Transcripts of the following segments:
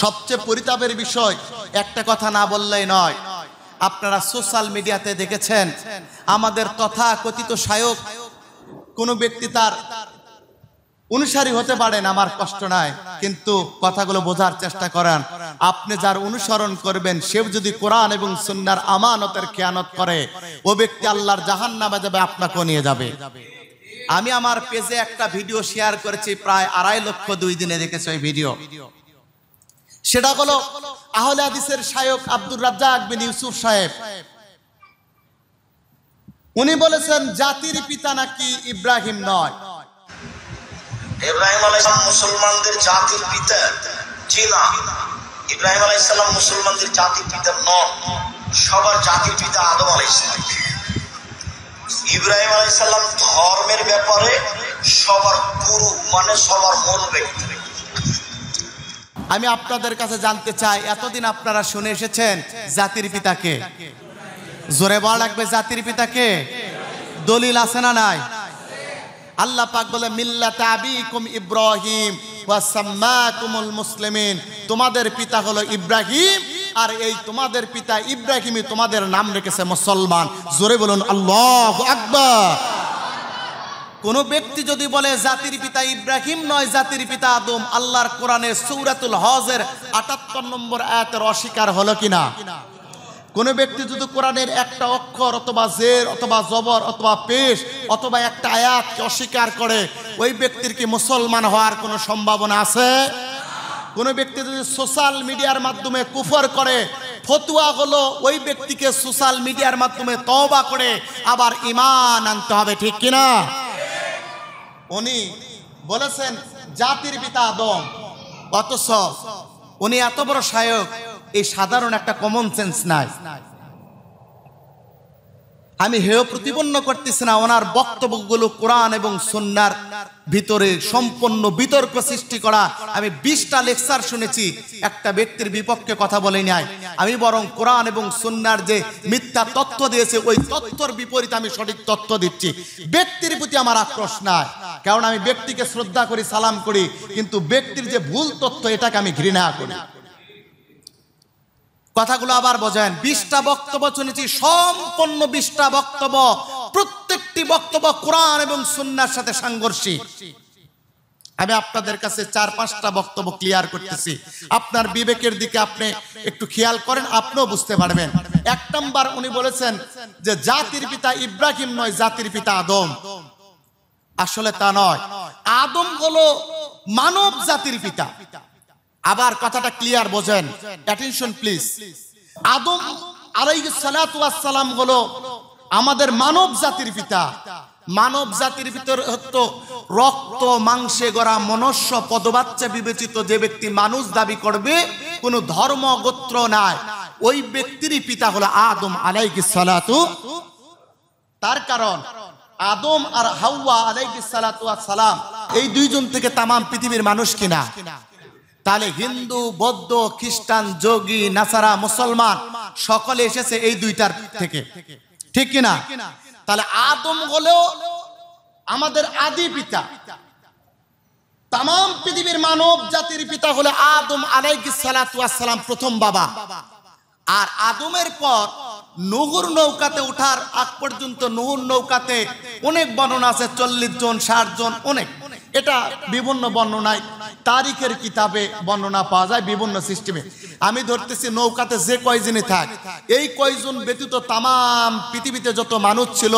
সবচেয়ে পরিতাপের বিষয় একটা কথা না বললেই নয় আপনারা সোশ্যাল মিডিয়াতে দেখেছেন আমাদের তথা কথিত সায়ক কোনো ব্যক্তি তার অনুসারী হতে পারেন আমার কষ্ট নাই কিন্তু কথাগুলো বোঝার চেষ্টা করেন আপনি যার অনুসরণ করবেন সেও যদি কোরআন এবং সুন্নার আমানতের খেয়ানত করে ও ব্যক্তি আল্লাহর জাহান নামে যাবে আপনাকেও নিয়ে যাবে আমি আমার পেজে একটা ভিডিও শেয়ার করেছি প্রায় আড়াই লক্ষ দুই দিনে দেখেছি ওই ভিডিও সেটা হলো আহলে হাদিসের শায়ক আব্দুর রাজ্জাক বিন ইউসুফ সাহেব উনি বলেছেন জাতির পিতা নাকি ইব্রাহিম নয় ইব্রাহিম আলাইসালাম মুসলমানদের জাতির পিতা জি ইব্রাহিম আলাইসালাম মুসলমানদের জাতির পিতা নন সবার জাতির পিতা আদম আলাইসালাম ইব্রাহিম আলাইসাল্লাম ধর্মের ব্যাপারে সবার গুরু মানে সবার মূল ব্যক্তি আমি আপনাদের কাছে জানতে চাই এতদিন আপনারা শুনে এসেছেন জাতির পিতাকে জোরে বলা লাগবে জাতির পিতাকে দলিল আছে না নাই আল্লাহ পাক বলে মিল্লাত আবিকুম ইব্রাহিম ওয়াসাম্মাকুমুল মুসলিমিন তোমাদের পিতা হলো ইব্রাহিম আর এই তোমাদের পিতা ইব্রাহিমই তোমাদের নাম রেখেছে মুসলমান জোরে বলুন আল্লাহ আকবার কোনো ব্যক্তি যদি বলে জাতির পিতা ইব্রাহিম নয় জাতির পিতা আদম আল্লাহর কোরআনের সৌরাতুল হজের আটাত্তর নম্বর আয়াতের অস্বীকার হলো কিনা কোনো ব্যক্তি যদি কোরআনের একটা অক্ষর অথবা জের অথবা জবর অথবা পেশ অথবা একটা আয়াত অস্বীকার করে ওই ব্যক্তির কি মুসলমান হওয়ার কোনো সম্ভাবনা আছে কোনো ব্যক্তি যদি সোশ্যাল মিডিয়ার মাধ্যমে কুফর করে ফতুয়া হলো ওই ব্যক্তিকে সোশ্যাল মিডিয়ার মাধ্যমে তওবা করে আবার ইমান আনতে হবে ঠিক কিনা উনি বলেছেন জাতির পিতা আদম অথচ উনি এত বড় সায়ক এই সাধারণ একটা কমন সেন্স নাই আমি হেয় প্রতিপন্ন করতেছি না ওনার বক্তব্যগুলো কোরআন এবং সন্ন্যার ভিতরে সম্পন্ন বিতর্ক সৃষ্টি করা আমি বিশটা লেকচার শুনেছি একটা ব্যক্তির বিপক্ষে কথা বলে নাই আমি বরং কোরআন এবং সন্ন্যার যে মিথ্যা তত্ত্ব দিয়েছে ওই তত্ত্বর বিপরীতে আমি সঠিক তত্ত্ব দিচ্ছি ব্যক্তির প্রতি আমার আক্রোশ নাই কারণ আমি ব্যক্তিকে শ্রদ্ধা করি সালাম করি কিন্তু ব্যক্তির যে ভুল তথ্য এটাকে আমি ঘৃণা করি কথাগুলো আবার বোঝেন বিশটা বক্তব্য শুনেছি সম্পূর্ণ বিশটা বক্তব্য প্রত্যেকটি বক্তব্য কোরআন এবং সুন্নার সাথে সাংঘর্ষিক আমি আপনাদের কাছে চার পাঁচটা বক্তব্য ক্লিয়ার করতেছি আপনার বিবেকের দিকে আপনি একটু খেয়াল করেন আপনিও বুঝতে পারবেন এক নম্বর উনি বলেছেন যে জাতির পিতা ইব্রাহিম নয় জাতির পিতা আদম আসলে তা নয় আদম হলো মানব জাতির পিতা আবার কথাটা ক্লিয়ার বোঝেন অ্যাটেনশন প্লিজ আদম আলাই সালাম হলো আমাদের মানব জাতির পিতা মানব জাতির ভিতর হতো রক্ত মাংসে গড়া মনুষ্য পদবাচ্চা বিবেচিত যে ব্যক্তি মানুষ দাবি করবে কোনো ধর্ম গোত্র নাই ওই ব্যক্তিরই পিতা হলো আদম আলাইকি সালাতু তার কারণ আদম আর হাওয়া আলাইকি সালাতু সালাম এই দুইজন থেকে তাম পৃথিবীর মানুষ কিনা তাহলে হিন্দু বৌদ্ধ খ্রিস্টান যোগী নাসারা মুসলমান সকলে এসেছে এই দুইটার থেকে ঠিক কিনা তাহলে আদম হলেও আমাদের আদি পিতা তাম পৃথিবীর মানব জাতির পিতা হলে আদম আলাইসালাম প্রথম বাবা আর আদমের পর নহুর নৌকাতে উঠার আগ পর্যন্ত নহুর নৌকাতে অনেক বর্ণনা আছে চল্লিশ জন ষাট জন অনেক এটা বিভিন্ন বর্ণনায় তারিখের কিতাবে বর্ণনা পাওয়া যায় বিভিন্ন সিস্টেমে আমি ধরতেছি নৌকাতে যে কয়জনই থাক এই কয়জন ব্যতীত তাম পৃথিবীতে যত মানুষ ছিল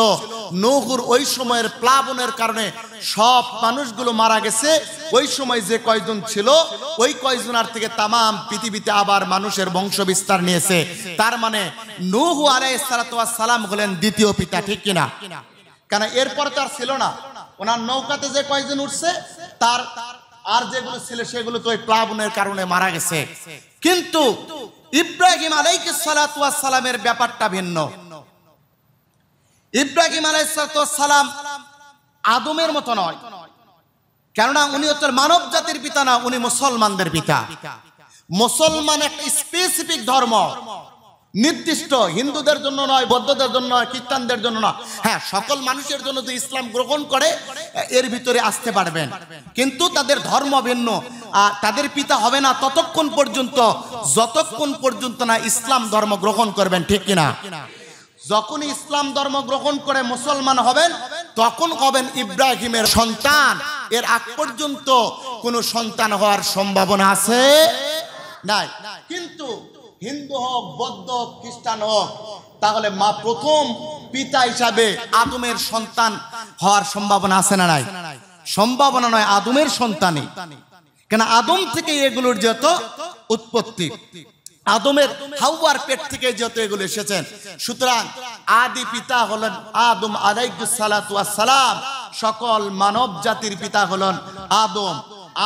নৌকুর ওই সময়ের প্লাবনের কারণে সব মানুষগুলো মারা গেছে ওই সময় যে কয়জন ছিল ওই কয়জনার থেকে তাম পৃথিবীতে আবার মানুষের বংশ বিস্তার নিয়েছে তার মানে নৌহু আলাই সালাম হলেন দ্বিতীয় পিতা ঠিক কিনা কেন এরপর আর ছিল না ওনার নৌকাতে যে কয়েকজন উঠছে তার আর যেগুলো ছেলে সেগুলো তো ওই প্লাবনের কারণে মারা গেছে কিন্তু ইব্রাহিম আলাইহিস সালামের ব্যাপারটা ভিন্ন ইব্রাহিম আলাই সালাম আদমের মতো নয় কেননা উনি হচ্ছে মানব জাতির পিতা না উনি মুসলমানদের পিতা মুসলমান একটা স্পেসিফিক ধর্ম নির্দিষ্ট হিন্দুদের জন্য নয় বৌদ্ধদের জন্য নয় খ্রিস্টানদের জন্য নয় হ্যাঁ সকল মানুষের জন্য যে ইসলাম গ্রহণ করে এর ভিতরে আসতে পারবেন কিন্তু তাদের ধর্ম ভিন্ন আর তাদের পিতা হবে না ততক্ষণ পর্যন্ত যতক্ষণ পর্যন্ত না ইসলাম ধর্ম গ্রহণ করবেন ঠিক কিনা যখন ইসলাম ধর্ম গ্রহণ করে মুসলমান হবেন তখন হবেন ইব্রাহিমের সন্তান এর আগ পর্যন্ত কোনো সন্তান হওয়ার সম্ভাবনা আছে নাই কিন্তু হিন্দু হোক বৌদ্ধ হোক খ্রিস্টান হোক তাহলে মা প্রথম পিতা হিসাবে আদমের সন্তান হওয়ার সম্ভাবনা আছে না নাই সম্ভাবনা নয় আদমের সন্তানই কেন আদম থেকে এগুলোর যত উৎপত্তি আদমের হাওয়ার পেট থেকে যত এগুলো এসেছেন সুতরাং আদি পিতা হলেন আদম সালাম সকল মানব জাতির পিতা হলেন আদম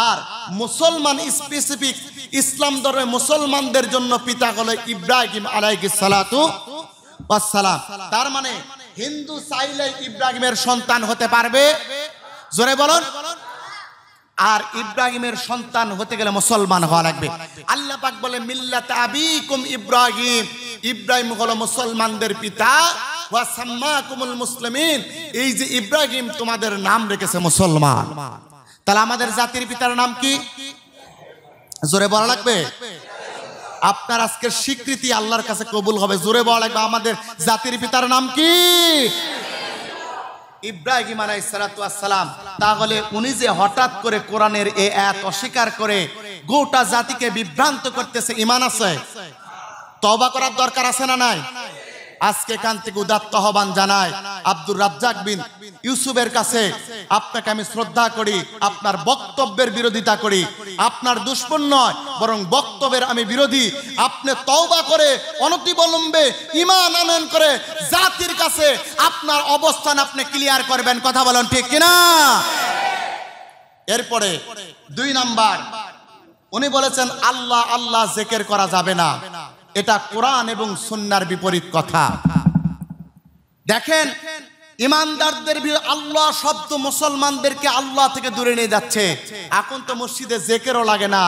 আর মুসলমান স্পেসিফিক ইসলাম ধর্মে মুসলমানদের জন্য পিতা হলো ইব্রাহিম আলাইকি সালাতু সালাম তার মানে হিন্দু চাইলে ইব্রাহিমের সন্তান হতে পারবে জোরে বলুন আর ইব্রাহিমের সন্তান হতে গেলে মুসলমান হওয়া লাগবে আল্লাহ পাক বলে মিল্লাত আবিকুম ইব্রাহিম ইব্রাহিম হলো মুসলমানদের পিতা ওয়া সাম্মাকুমুল মুসলিমিন এই যে ইব্রাহিম তোমাদের নাম রেখেছে মুসলমান তাহলে আমাদের জাতির পিতার নাম কি জোরে বলা লাগবে আপনার আজকের স্বীকৃতি আল্লাহর কাছে কবুল হবে জোরে বলা লাগবে আমাদের জাতির পিতার নাম কি ইব্রাহিম আলাই সালাতাম তাহলে উনি যে হঠাৎ করে কোরআনের এ এত অস্বীকার করে গোটা জাতিকে বিভ্রান্ত করতেছে ইমান আছে তবা করার দরকার আছে না নাই আজকে এখান থেকে উদাত্ত আহ্বান জানায় আব্দুর রাজ্জাক বিন ইউসুফের কাছে আপনাকে আমি শ্রদ্ধা করি আপনার বক্তব্যের বিরোধিতা করি আপনার দুষ্পন নয় বরং বক্তব্যের আমি বিরোধী আপনি তওবা করে অনতিবলম্বে ইমান আনয়ন করে জাতির কাছে আপনার অবস্থান আপনি ক্লিয়ার করবেন কথা বলেন ঠিক কিনা এরপরে দুই নাম্বার উনি বলেছেন আল্লাহ আল্লাহ জেকের করা যাবে না এটা কোরআন এবং সন্ন্যার বিপরীত কথা দেখেন ইমানদারদের আল্লাহ শব্দ মুসলমানদেরকে আল্লাহ থেকে দূরে নিয়ে যাচ্ছে এখন তো মসজিদে জেকেরও লাগে না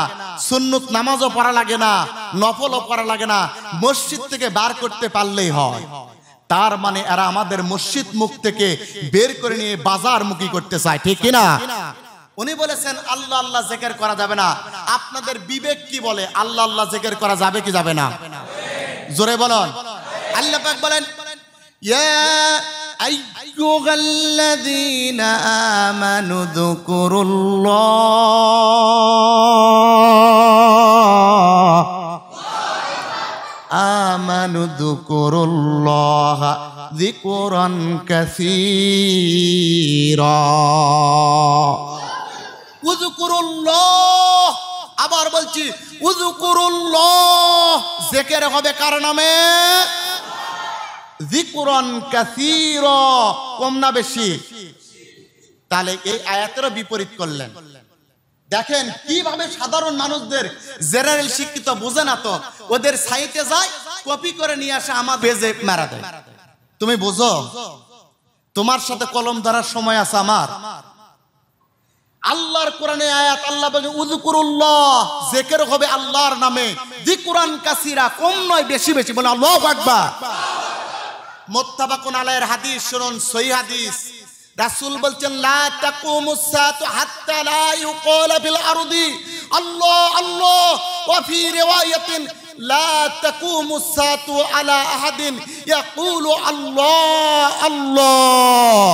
সুন্নত নামাজও পড়া লাগে না নফলও পড়া লাগে না মসজিদ থেকে বার করতে পারলেই হয় তার মানে এরা আমাদের মসজিদ মুখ থেকে বের করে নিয়ে বাজার মুখী করতে চায় ঠিক কিনা উনি বলেছেন আল্লাহ আল্লাহ জেকের করা যাবে না আপনাদের বিবেক কি বলে আল্লাহ আল্লাহ জেকের করা যাবে কি যাবে না জোরে বলেন আল্লাহ পাক বলেন أيها الذين آمنوا اذكروا الله آمنوا اذكروا الله ذكرا كثيرا আবার বলছি উজুকুরুল্লাহ জেকের হবে কার নামে কম না বেশি তাহলে এই আয়াতের বিপরীত করলেন দেখেন কিভাবে সাধারণ মানুষদের জেনারেল শিক্ষিত বুঝে না তো ওদের সাইতে যায় কপি করে নিয়ে আসে আমার বেজে মারা দেয় তুমি বুঝো তোমার সাথে কলম ধরার সময় আছে আমার আল্লাহর কোরআনে আয়াত আল্লাহ বলে উজকুরুল্লাহ জিকির হবে আল্লাহর নামে দি কোরআন কাসিরা কম নয় বেশি বেশি বলে আল্লাহু আকবার মুত্তাবাকুন আলাইহির হাদিস শুনুন সহি হাদিস রাসূল বলছেন লা তাকুমুস সাতু হাত্তা লা ইউকালা ফিল আরদি আল্লাহ আল্লাহ ওয়া ফি রিওয়ায়াতিন লা তাকুমুস সাতু আলা আহাদিন ইয়াকুলু আল্লাহ আল্লাহ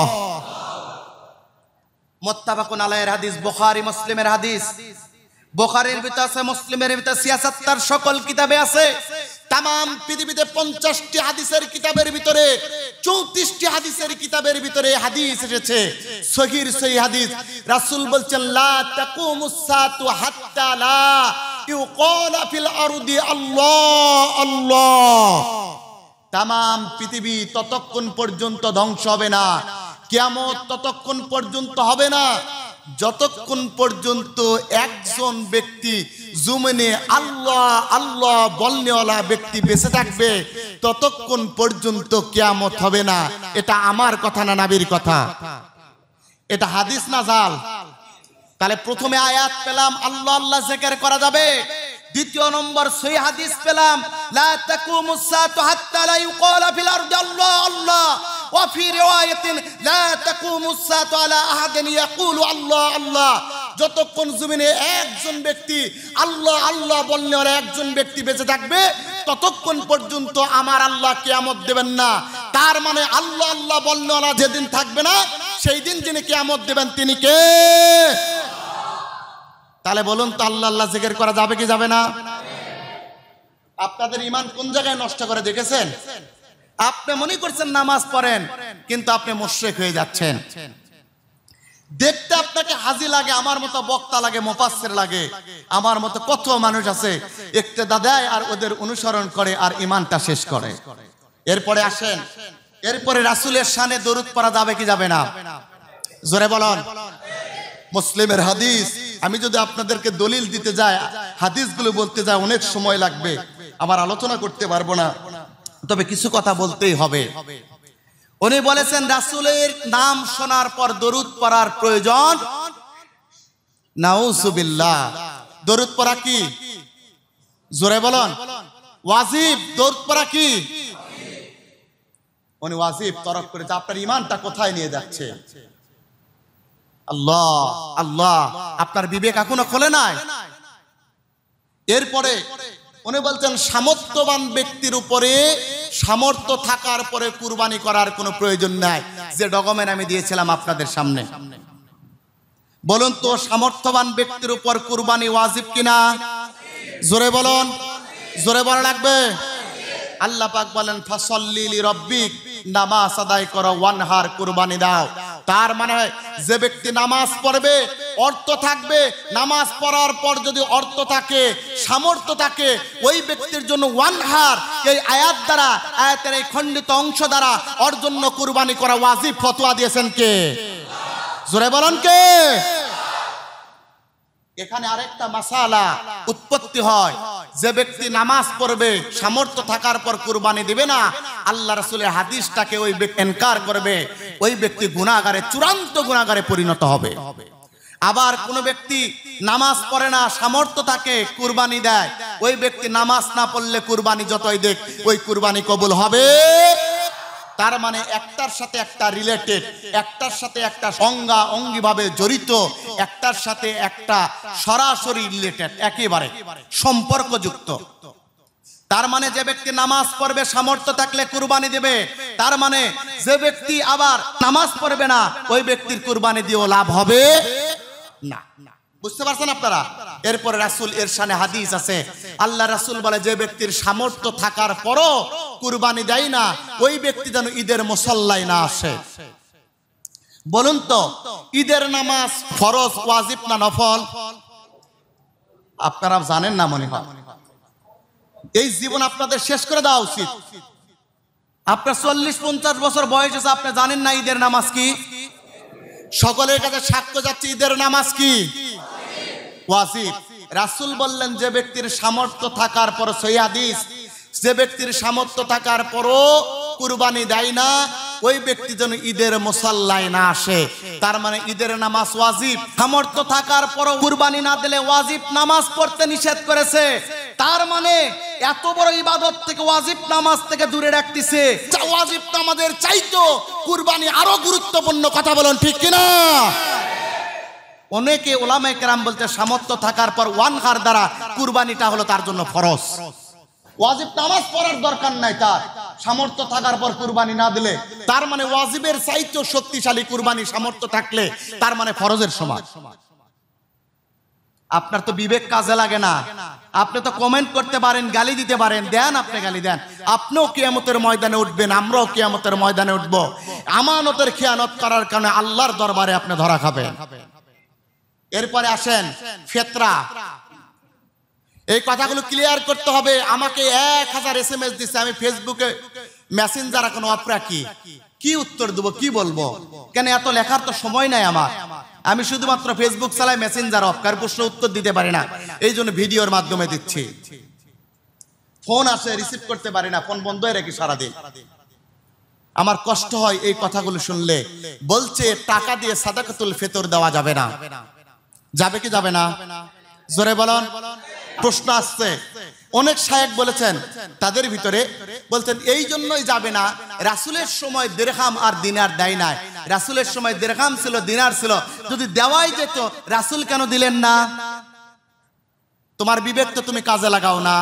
মোত্তাবাকুন আলাইয়ের হাদিস বোখারি মুসলিমের হাদিস বোখারির ভিতর আছে মুসলিমের ভিতর সিয়াসাত্তার সকল কিতাবে আছে তাম পৃথিবীতে পঞ্চাশটি হাদিসের কিতাবের ভিতরে চৌত্রিশটি হাদিসের কিতাবের ভিতরে হাদিস এসেছে সহির সহি হাদিস রাসূল বলছেন লা সাতু হাত্তা লা ইউকালা ফিল আরদি আল্লাহ আল্লাহ তাম পৃথিবী ততক্ষণ পর্যন্ত ধ্বংস হবে না কেয়ামত ততক্ষণ পর্যন্ত হবে না যতক্ষণ পর্যন্ত একজন ব্যক্তি জুমেনে আল্লাহ আল্লাহ বলনেওয়ালা ব্যক্তি বেঁচে থাকবে ততক্ষণ পর্যন্ত কেয়ামত হবে না এটা আমার কথা না নাবির কথা এটা হাদিস না জাল তাহলে প্রথমে আয়াত পেলাম আল্লাহ আল্লাহ জেকের করা যাবে দ্বিতীয় নম্বর সেই হাদিস পেলাম লা তাকুমুস সাআতু হাত্তা লা ইউকালা ফিল আরদি আল্লাহ আল্লাহ وفي رواية لا تقوم الساعة على أحد يقول الله الله যতক্ষণ জমিনে একজন ব্যক্তি আল্লাহ আল্লাহ বললে একজন ব্যক্তি বেঁচে থাকবে ততক্ষণ পর্যন্ত আমার আল্লাহ কেয়ামত দেবেন না তার মানে আল্লাহ আল্লাহ বললে যেদিন থাকবে না সেই দিন যিনি কেয়ামত দেবেন তিনি কে তাহলে বলুন তো আল্লাহ আল্লাহ জিকির করা যাবে কি যাবে না আপনাদের ইমান কোন জায়গায় নষ্ট করে দেখেছেন আপনি মনে করছেন নামাজ পড়েন কিন্তু আপনি মোশ্রেক হয়ে যাচ্ছেন দেখতে আপনাকে হাজি লাগে আমার মতো বক্তা লাগে মোপাসের লাগে আমার মতো কত মানুষ আছে ইক্তেদা দেয় আর ওদের অনুসরণ করে আর ইমানটা শেষ করে এরপরে আসেন এরপরে রাসুলের সানে দরুদ পড়া যাবে কি যাবে না জোরে বলন মুসলিমের হাদিস আমি যদি আপনাদেরকে দলিল দিতে যাই হাদিসগুলো বলতে যাই অনেক সময় লাগবে আমার আলোচনা করতে পারবো না তবে কিছু কথা বলতেই হবে উনি বলেছেন রাসুলের নাম শোনার পর দরুদ পড়ার প্রয়োজন নাউজুবিল্লাহ দরুদ পড়া কি জোরে বলুন ওয়াজিব দরুদ পড়া কি উনি ওয়াজিব তরফ করেছে আপনার ইমানটা কোথায় নিয়ে যাচ্ছে আল্লাহ আল্লাহ আপনার বিবেক এখনো খোলে নাই এরপরে উনি বলছেন সামর্থ্যবান ব্যক্তির উপরে সামর্থ্য থাকার পরে কুরবানি করার কোনো প্রয়োজন নাই যে ডকুমেন্ট আমি দিয়েছিলাম আপনাদের সামনে বলুন তো সামর্থ্যবান ব্যক্তির উপর কুরবানি ওয়াজিব কিনা জোরে বলুন জোরে বলা লাগবে আল্লাহ পাক বলেন ফাসল্লিলি রব্বিক নামাজ আদায় করো ওয়ানহার কুরবানি দাও তার মানে হয় যে ব্যক্তি নামাজ পড়বে অর্থ থাকবে নামাজ পড়ার পর যদি অর্থ থাকে সামর্থ্য থাকে ওই ব্যক্তির জন্য ওয়ান হার এই আয়াত দ্বারা আয়াতের এই খণ্ডিত অংশ দ্বারা অর্জন্য কুরবানি করা ওয়াজি ফতোয়া দিয়েছেন কে জোরে বলেন কে এখানে আরেকটা মাসালা উৎপত্তি হয় যে ব্যক্তি নামাজ পড়বে সামর্থ্য থাকার পর কুরবানি দিবে না আল্লাহ রাসুলের হাদিসটাকে ওই এনকার করবে ওই ব্যক্তি গুণাগারে চূড়ান্ত গুণাগারে পরিণত হবে আবার কোনো ব্যক্তি নামাজ পড়ে না সামর্থ্য থাকে কুরবানি দেয় ওই ব্যক্তি নামাজ না পড়লে কুরবানি যতই দেখ ওই কুরবানি কবুল হবে তার মানে একটার সাথে একটা রিলেটেড একটার সাথে একটা সংজ্ঞা অঙ্গিভাবে জড়িত একটার সাথে একটা সরাসরি রিলেটেড একেবারে সম্পর্কযুক্ত তার মানে যে ব্যক্তি নামাজ পড়বে সামর্থ্য থাকলে কুরবানি দেবে তার মানে যে ব্যক্তি আবার নামাজ পড়বে না ওই ব্যক্তির কুরবানি দিয়েও লাভ হবে না বুঝতে পারছেন আপনারা এরপরে রাসুল এর সানে হাদিস আছে আল্লাহ রাসুল বলে যে ব্যক্তির সামর্থ্য থাকার পরও কুরবানি দেয় না ওই ব্যক্তি যেন ঈদের মুসল্লায় না আসে বলুন তো ঈদের নামাজ ফরজ ওয়াজিব না নফল আপনারা জানেন না মনে হয় এই জীবন আপনাদের শেষ করে দেওয়া উচিত আপনার চল্লিশ পঞ্চাশ বছর বয়স আছে আপনি জানেন না ঈদের নামাজ কি সকলের কাছে সাক্ষ্য যাচ্ছে ঈদের নামাজ কি ওয়াজিব রাসুল বললেন যে ব্যক্তির সামর্থ্য থাকার পর সৈয়াদিস যে ব্যক্তির সামর্থ্য থাকার পরও কুরবানি দেয় না ওই ব্যক্তি যেন ঈদের মোসাল্লায় না আসে তার মানে ঈদের নামাজ ওয়াজিব সামর্থ্য থাকার পরও কুরবানি না দিলে ওয়াজিব নামাজ পড়তে নিষেধ করেছে তার মানে এত বড় ইবাদত থেকে ওয়াজিব নামাজ থেকে দূরে রাখতেছে ওয়াজিব নামাজের চাইতো কুরবানি আরো গুরুত্বপূর্ণ কথা বলেন ঠিক কিনা অনেকে ওলামে কেরাম বলতে সামর্থ্য থাকার পর ওয়ান হার দ্বারা কুরবানিটা হলো তার জন্য ফরজ ওয়াজিব নামাজ পড়ার দরকার নাই তার সামর্থ্য থাকার পর কুরবানি না দিলে তার মানে ওয়াজিবের চাইতো শক্তিশালী কুরবানি সামর্থ্য থাকলে তার মানে ফরজের সমাজ আপনার তো বিবেক কাজে লাগে না আপনি তো কমেন্ট করতে পারেন গালি দিতে পারেন দেন আপনি গালি দেন আপনিও কিয়ামতের ময়দানে উঠবেন আমরাও কিয়ামতের ময়দানে উঠব আমানতের খেয়ানত করার কারণে আল্লাহর দরবারে আপনি ধরা খাবেন এরপরে আসেন ফেতরা এই কথাগুলো ক্লিয়ার করতে হবে আমাকে এক হাজার এস এম এস দিচ্ছে আমি ফেসবুকে মেসেঞ্জার এখন অপরাকি কি উত্তর দেবো কি বলবো কেন এত লেখার তো সময় নাই আমার আমি শুধুমাত্র ফেসবুক চালায় মেসেঞ্জার অফ কার প্রশ্ন উত্তর দিতে পারি না এই জন্য ভিডিওর মাধ্যমে দিচ্ছি ফোন আসে রিসিভ করতে পারি না ফোন বন্ধ হয়ে রাখি সারাদিন আমার কষ্ট হয় এই কথাগুলো শুনলে বলছে টাকা দিয়ে সাদাকাতুল ফেতর দেওয়া যাবে না যাবে কি যাবে না জোরে বলুন প্রশ্ন আসছে অনেক সায়ক বলেছেন তাদের ভিতরে বলছেন এই জন্যই যাবে না রাসুলের সময় দেরহাম আর দিনার দেয় নাই রাসুলের সময় দেরহাম ছিল দিনার ছিল যদি দেওয়াই যেত রাসুল কেন দিলেন না তোমার বিবেক তো তুমি কাজে লাগাও না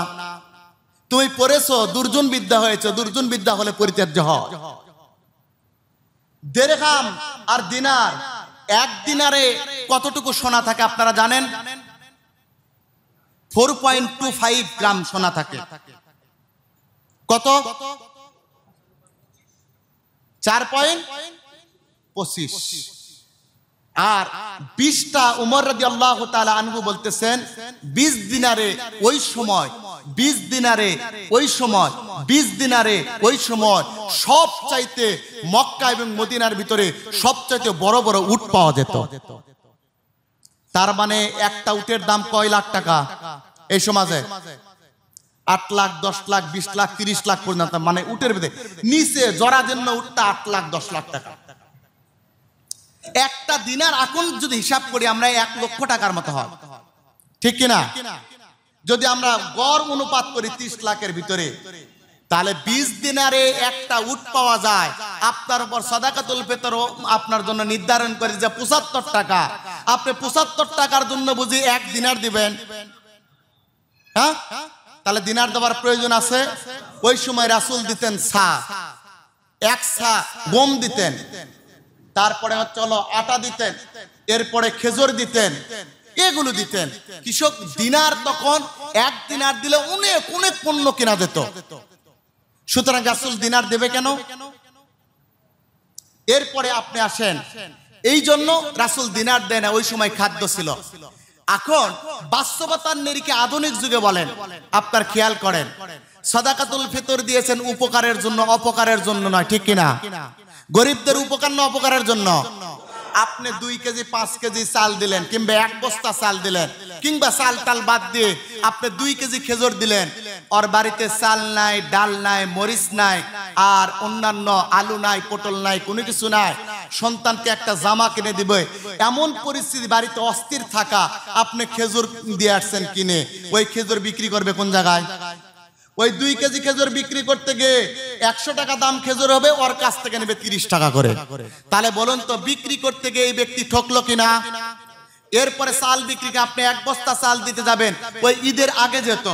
তুমি পড়েছো দুর্জন বিদ্যা হয়েছে দুর্জন বিদ্যা হলে পরিত্যাজ্য হয় দেরহাম আর দিনার এক দিনারে কতটুকু সোনা থাকে আপনারা জানেন four point two five gram সোনা থাকে কত চার পয়েন্ট পঁচিশ আর বিশটা উমর রাজি আল্লাহ আনবু বলতেছেন বিশ দিনারে ওই সময় বিশ দিনারে ওই সময় বিশ দিনারে ওই সময় সব চাইতে মক্কা এবং মদিনার ভিতরে সবচাইতে বড় বড় উট পাওয়া যেত তার মানে একটা উটের দাম কয় লাখ টাকা এই সমাজে আট লাখ দশ লাখ বিশ লাখ তিরিশ লাখ পর্যন্ত মানে উটের ভেতরে নিচে জরার জন্য উঠটা আট লাখ দশ লাখ টাকা একটা দিনার এখন যদি হিসাব করি আমরা এক লক্ষ টাকার মতো হয় ঠিক কিনা যদি আমরা গড় অনুপাত করি ত্রিশ লাখের ভিতরে তাহলে বিশ দিনারে একটা উট পাওয়া যায় আপনার উপর সদাকাতুল ফেতর আপনার জন্য নির্ধারণ করে যে পঁচাত্তর টাকা আপনি পঁচাত্তর টাকার জন্য বুঝি এক দিনার দিবেন হ্যাঁ তাহলে দিনার দেওয়ার প্রয়োজন আছে ওই সময় রাসুল দিতেন সা এক সা গম দিতেন তারপরে চলো আটা দিতেন এরপরে খেজুর দিতেন এগুলো দিতেন কৃষক দিনার তখন এক দিনার দিলে অনেক অনেক পণ্য কেনা যেত সুতরাং রাসুল দিনার দেবে কেন এরপরে আপনি আসেন এই জন্য রাসুল দিনার দেয় না ওই সময় খাদ্য ছিল এখন বাস্তবতার নিরিখে আধুনিক যুগে বলেন আপনার খেয়াল করেন সদাকাতুল ফিতর দিয়েছেন উপকারের জন্য অপকারের জন্য নয় ঠিক কিনা গরিবদের উপকার না অপকারের জন্য আপনি দুই কেজি পাঁচ কেজি চাল দিলেন কিংবা এক বস্তা চাল দিলেন কিংবা চাল টাল বাদ দিয়ে আপনি দুই কেজি খেজুর দিলেন ওর বাড়িতে চাল নাই ডাল নাই মরিচ নাই আর অন্যান্য আলু নাই পটল নাই কোনো কিছু নাই সন্তানকে একটা জামা কিনে দিবে এমন পরিস্থিতি বাড়িতে অস্থির থাকা আপনি খেজুর দিয়ে আসছেন কিনে ওই খেজুর বিক্রি করবে কোন জায়গায় ওই দুই কেজি খেজুর বিক্রি করতে গিয়ে একশো টাকা দাম খেজুর হবে ওর কাছ থেকে নেবে তিরিশ টাকা করে তাহলে বলুন তো বিক্রি করতে গিয়ে এই ব্যক্তি ঠকলো কিনা এরপরে চাল বিক্রিকে আপনি এক বস্তা চাল দিতে যাবেন ওই ঈদের আগে যেত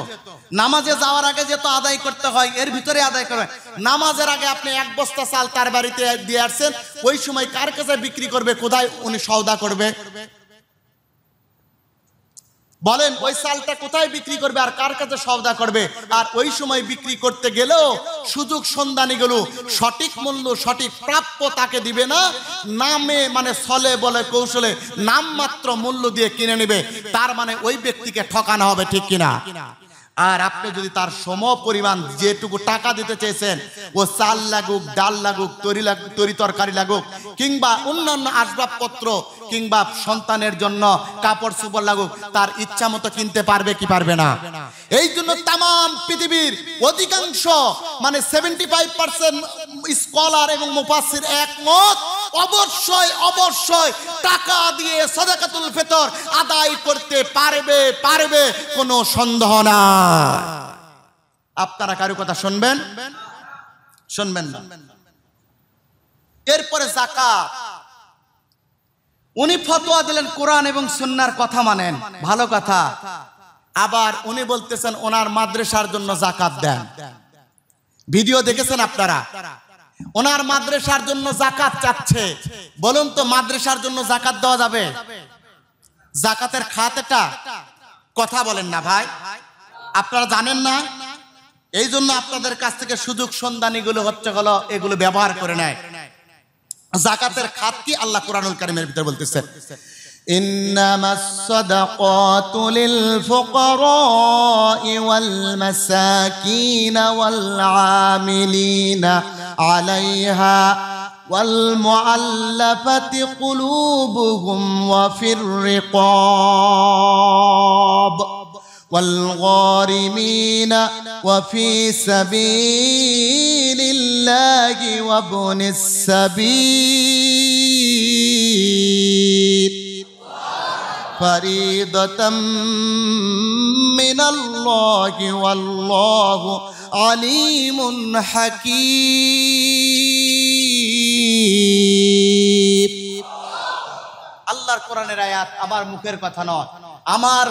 নামাজে যাওয়ার আগে যেত আদায় করতে হয় এর ভিতরে আদায় করে নামাজের আগে আপনি এক বস্তা চাল তার বাড়িতে দিয়ে আসছেন ওই সময় কার কাছে বিক্রি করবে কোথায় উনি সওদা করবে বলেন ওই চালটা কোথায় বিক্রি করবে আর কার কাছে সওদা করবে আর ওই সময় বিক্রি করতে গেলেও সুযোগ সন্ধানীগুলো সঠিক মূল্য সঠিক প্রাপ্য তাকে দিবে না নামে মানে সলে বলে কৌশলে নামমাত্র মূল্য দিয়ে কিনে নেবে তার মানে ওই ব্যক্তিকে ঠকানো হবে ঠিক কিনা আর আপনি যদি তার সম পরিমাণ যেটুকু টাকা দিতে চেয়েছেন ও চাল লাগুক ডাল লাগুক তরি লাগুক তরি তরকারি লাগুক কিংবা অন্যান্য আসবাবপত্র কিংবা সন্তানের জন্য কাপড় চোপড় লাগুক তার ইচ্ছা মতো কিনতে পারবে কি পারবে না এই জন্য তাম পৃথিবীর অধিকাংশ মানে সেভেন্টি ফাইভ পার্সেন্ট স্কলার এবং মুফাসির একমত অবশ্যই অবশ্যই টাকা দিয়ে সদাকাতুল ফেতর আদায় করতে পারবে পারবে কোনো সন্দেহ না আপনারা কারো কথা শুনবেন শুনবেন না এরপরে জাকাত উনি ফতোয়া দিলেন কোরআন এবং সুন্নার কথা মানেন ভালো কথা আবার উনি বলতেছেন ওনার মাদ্রাসার জন্য জাকাত দেন ভিডিও দেখেছেন আপনারা ওনার মাদ্রাসার জন্য জাকাত চাচ্ছে বলুন তো মাদ্রাসার জন্য জাকাত দেওয়া যাবে জাকাতের খাত এটা কথা বলেন না ভাই আপনারা জানেন না এই জন্য আপনাদের কাছ থেকে সুযোগ গুলো হচ্ছে হলো এগুলো ব্যবহার করে নেয় জাকাতের খাত কি আল্লাহ কোরআনুল কারিমের ভিতরে বলতেছে انما الصدقات للفقراء والمساكين والعاملين عليها والمعلفه قلوبهم وفي الرقاب والغارمين وفي سبيل الله وابن السبيل فريضة من الله والله عليم حكيم আল্লাহর কোরআনের আয়াত আমার মুখের কথা নয় আমার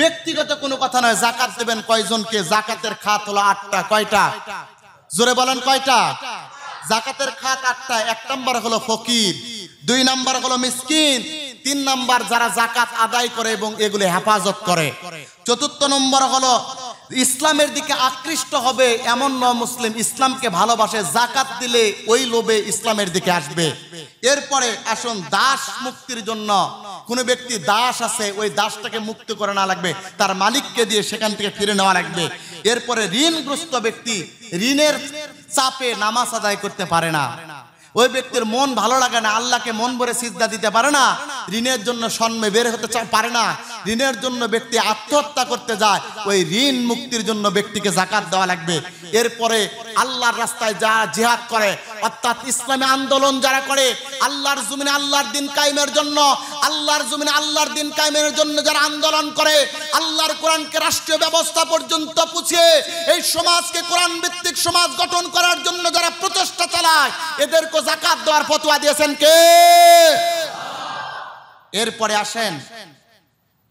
ব্যক্তিগত কোনো কথা নয় জাকাত দেবেন কয়জনকে জাকাতের খাত হলো আটটা কয়টা জোরে বলেন কয়টা জাকাতের খাত আটটা এক নম্বর হলো ফকির দুই নম্বর হলো মিসকিন তিন নম্বর যারা জাকাত আদায় করে এবং এগুলি হেফাজত করে চতুর্থ নম্বর হলো ইসলামের দিকে আকৃষ্ট হবে এমন ন মুসলিম ইসলামকে ভালোবাসে জাকাত দিলে ওই লোভে ইসলামের দিকে আসবে এরপরে আসুন দাস মুক্তির জন্য কোনো ব্যক্তি দাস আছে ওই দাসটাকে মুক্ত করে না লাগবে তার মালিককে দিয়ে সেখান থেকে ফিরে নেওয়া লাগবে এরপরে ঋণগ্রস্ত ব্যক্তি ঋণের চাপে নামাজ আদায় করতে পারে না ওই ব্যক্তির মন ভালো লাগে না আল্লাহকে মন ভরে সিজদা দিতে পারে না ঋণের জন্য সন্মে বের হতে পারে না ঋণের জন্য ব্যক্তি আত্মহত্যা করতে যায় ওই ঋণ মুক্তির জন্য ব্যক্তিকে জাকাত দেওয়া লাগবে এরপরে আল্লাহর রাস্তায় যা জিহাদ করে অর্থাৎ ইসলামী আন্দোলন যারা করে আল্লাহর জুমিনে আল্লাহর দিন কায়েমের জন্য আল্লাহর জুমিনে আল্লাহর দিন কায়েমের জন্য যারা আন্দোলন করে আল্লাহর কোরআনকে রাষ্ট্রীয় ব্যবস্থা পর্যন্ত পুছিয়ে এই সমাজকে কোরআন ভিত্তিক সমাজ গঠন করার জন্য যারা প্রচেষ্টা চালায় এদেরকে জাকাত দেওয়ার ফতোয়া দিয়েছেন কে এরপরে আসেন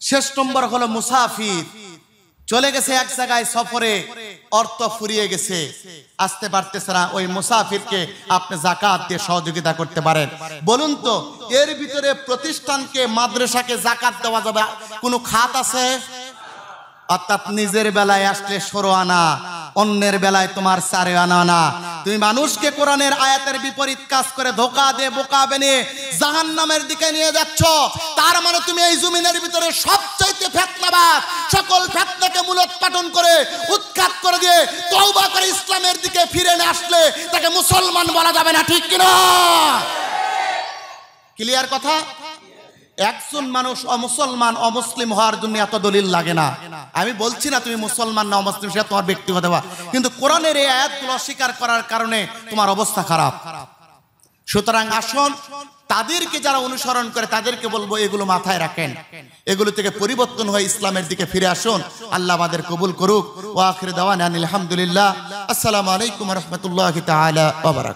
শেষ নম্বর হলো মুসাফির চলে গেছে এক জায়গায় সফরে অর্থ ফুরিয়ে গেছে আসতে পারতেছে না ওই মুসাফিরকে আপনি জাকাত দিয়ে সহযোগিতা করতে পারেন বলুন তো এর ভিতরে প্রতিষ্ঠানকে মাদ্রাসাকে জাকাত দেওয়া যাবে কোনো খাত আছে অর্থাৎ নিজের বেলায় আসলে সরো আনা অন্যের বেলায় তোমার সারে আনা না তুমি মানুষকে কোরআনের আয়াতের বিপরীত কাজ করে ধোকা দিয়ে বোকা বেনে জাহান নামের দিকে নিয়ে যাচ্ছ তার মানে তুমি এই জমিনের ভিতরে সব হচ্ছে ফেতনাবাদ সকল ফেতনাকে মূলত পাঠন করে উৎখাত করে দিয়ে তৌবা করে ইসলামের দিকে ফিরে না আসলে তাকে মুসলমান বলা যাবে না ঠিক কিনা ক্লিয়ার কথা একজন মানুষ অমুসলমান অমুসলিম হওয়ার জন্য এত দলিল লাগে না আমি বলছি না তুমি মুসলমান না অমুসলিম সেটা তোমার ব্যক্তিগত কিন্তু কোরআনের এই আয়াতগুলো অস্বীকার করার কারণে তোমার অবস্থা খারাপ সুতরাং আসল তাদেরকে যারা অনুসরণ করে তাদেরকে বলবো এগুলো মাথায় রাখেন এগুলো থেকে পরিবর্তন হয়ে ইসলামের দিকে ফিরে আসুন আল্লাহ আমাদের কবুল করুক ও আখির দাওয়ান আলহামদুলিল্লাহ আসসালামু আলাইকুম রহমতুল্লাহ তালা